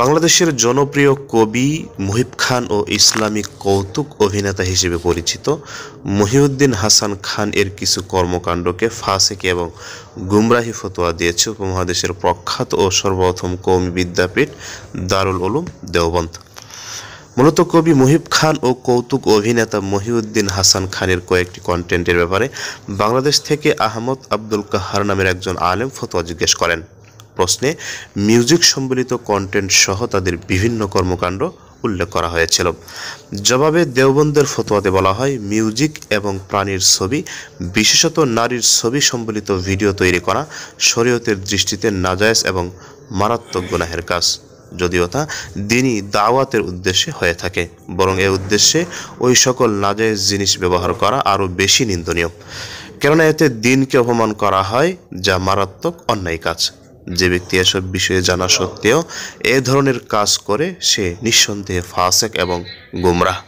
বাংলাদেশের জনপ্রিয় কবি মুহিব খান ও ইসলামিক কৌতুক অভিনেতা হিসেবে পরিচিত মহিউদ্দিন হাসান খান এর কিছু কর্মকাণ্ডকে ফাঁসেকে এবং গুমরাহি ফতোয়া দিয়েছে উপমহাদেশের প্রখ্যাত ও সর্বপ্রথম কৌমি বিদ্যাপীঠ দারুল উলুম দেওবন্ত মূলত কবি মুহিব খান ও কৌতুক অভিনেতা মহিউদ্দিন হাসান খানের কয়েকটি কন্টেন্টের ব্যাপারে বাংলাদেশ থেকে আহমদ আব্দুল কাহার নামের একজন আলেম ফতোয়া জিজ্ঞেস করেন প্রশ্নে মিউজিক সম্বলিত কন্টেন্ট সহ তাদের বিভিন্ন কর্মকাণ্ড উল্লেখ করা হয়েছিল জবাবে দেওবন্দের ফতোয়াতে বলা হয় মিউজিক এবং প্রাণীর ছবি বিশেষত নারীর ছবি সম্বলিত ভিডিও তৈরি করা শরীয়তের দৃষ্টিতে নাজায়জ এবং মারাত্মক গুনাহের কাজ যদিও তা দিনই দাওয়াতের উদ্দেশ্যে হয়ে থাকে বরং এ উদ্দেশ্যে ওই সকল নাজায়জ জিনিস ব্যবহার করা আরও বেশি নিন্দনীয় কেননা এতে দিনকে অপমান করা হয় যা মারাত্মক অন্যায় কাজ যে ব্যক্তি এসব বিষয়ে জানা সত্ত্বেও এ ধরনের কাজ করে সে নিঃসন্দেহে ফাসেক এবং গুমরাহ